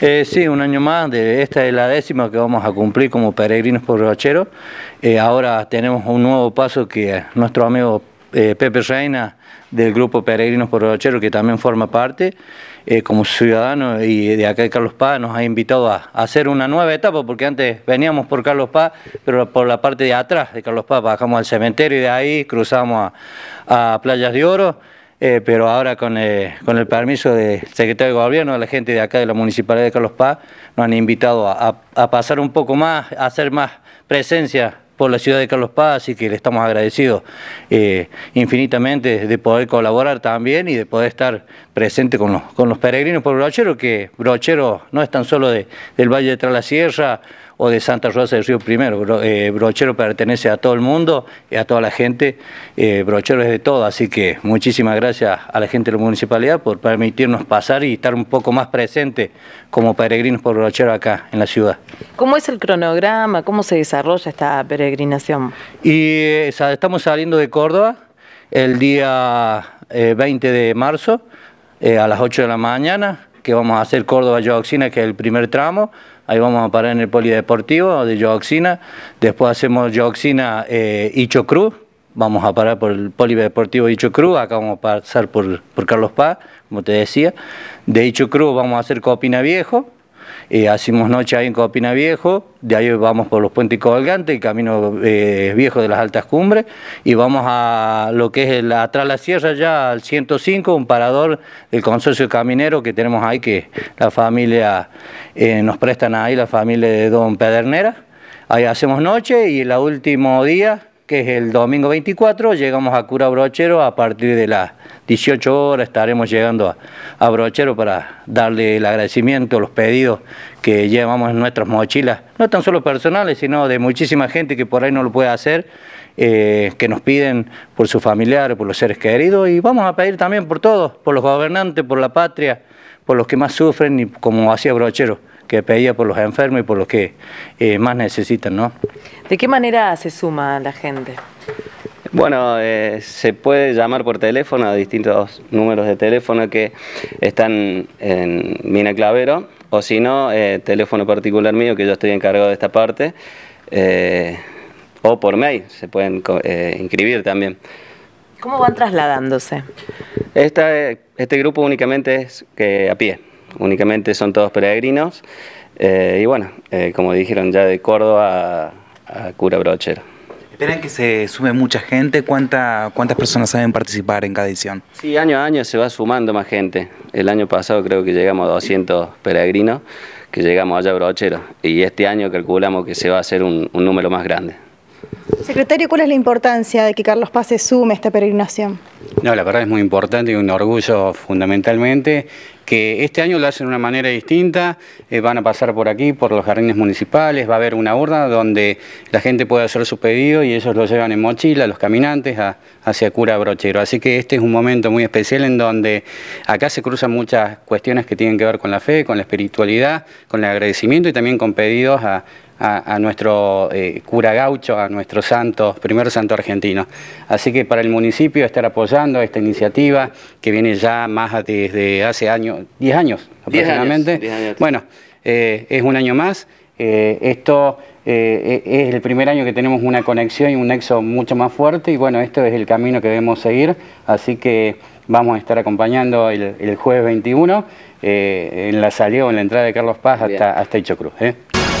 Eh, sí, un año más. De, esta es la décima que vamos a cumplir como peregrinos por Eh, ahora tenemos un nuevo paso que nuestro amigo eh, Pepe Reina del grupo Peregrinos por Rochero que también forma parte, eh, como ciudadano y de acá de Carlos Paz, nos ha invitado a, hacer una nueva etapa, porque antes veníamos por Carlos Paz, pero por la parte de atrás de Carlos Paz, bajamos al cementerio y de ahí cruzamos a, a Playas de Oro eh, pero ahora con, eh, el permiso del secretario de Gobierno, la gente de acá de la Municipalidad de Carlos Paz nos han invitado a, pasar un poco más, a hacer más presencia por la ciudad de Carlos Paz, así que le estamos agradecidos eh, infinitamente de poder colaborar también y de poder estar presente con los, con los peregrinos por Brochero, que Brochero no es tan solo del Valle de Tras la Sierra o de Santa Rosa del Río Primero. Eh, brochero pertenece a todo el mundo y a toda la gente. Eh, brochero es de todo, así que muchísimas gracias a la gente de la municipalidad por permitirnos pasar y estar un poco más presente como peregrinos por Brochero acá en la ciudad. ¿Cómo es el cronograma? ¿Cómo se desarrolla esta peregrinación? Y eh, estamos saliendo de Córdoba el día 20 de marzo a las 8 de la mañana que vamos a hacer Córdoba-Yoxina, que es el primer tramo. Ahí vamos a parar en el polideportivo de Yoxina. Después hacemos Yoxina eh, Cruz. Vamos a parar por el polideportivo Icho Cruz. Acá vamos a pasar por, por Carlos Paz, como te decía. De Icho Cruz vamos a hacer Copina Viejo. Eh, hacemos noche ahí en Copina Viejo, de ahí vamos por los puentes colgantes, el camino eh, viejo de las altas cumbres, y vamos a lo que es atrás la sierra, ya al 105, un parador del consorcio caminero que tenemos ahí, que la familia eh, nos prestan ahí, la familia de don Pedernera. Ahí hacemos noche y el último día que es el domingo 24, llegamos a Cura Brochero, a partir de las 18 horas estaremos llegando a, Brochero para darle el agradecimiento, los pedidos que llevamos en nuestras mochilas, no tan solo personales, sino de muchísima gente que por ahí no lo puede hacer, eh, que nos piden por sus familiares, por los seres queridos, y vamos a pedir también por todos, por los gobernantes, por la patria, por los que más sufren, y como hacía Brochero que pedía por los enfermos y por los que eh, más necesitan. ¿no? ¿De qué manera se suma la gente? Bueno, eh, se puede llamar por teléfono a distintos números de teléfono que están en Mina Clavero, o si no, eh, teléfono particular mío que yo estoy encargado de esta parte, o por mail, se pueden inscribir también. ¿Cómo van trasladándose? este grupo únicamente es que a pie únicamente son todos peregrinos. Eh, y bueno, eh, como dijeron ya de Córdoba a, Cura Brochero. ¿Esperan que se sume mucha gente? ¿Cuántas personas saben participar en cada edición? Sí, año a año se va sumando más gente. El año pasado creo que llegamos a 200 peregrinos que llegamos allá a Brochero. Y este año calculamos que se va a hacer un número más grande. Secretario, ¿cuál es la importancia de que Carlos Paz se sume a esta peregrinación? No, la verdad es muy importante y un orgullo fundamentalmente que este año lo hacen de una manera distinta, eh, van a pasar por aquí, por los jardines municipales, va a haber una urna donde la gente puede hacer su pedido y ellos lo llevan en mochila, los caminantes, hacia Cura Brochero. Así que este es un momento muy especial en donde acá se cruzan muchas cuestiones que tienen que ver con la fe, con la espiritualidad, con el agradecimiento y también con pedidos a, a, nuestro eh, cura gaucho, a nuestro santo, primer santo argentino. Así que para el municipio estar apoyando esta iniciativa que viene ya más desde hace años, 10 años aproximadamente. Bueno, eh, es un año más. Eh, esto e, es el primer año que tenemos una conexión y un nexo mucho más fuerte y bueno, esto es el camino que debemos seguir. Así que vamos a estar acompañando el, jueves 21 en la salida o en la entrada de Carlos Paz hasta, Hichocruz. Cruz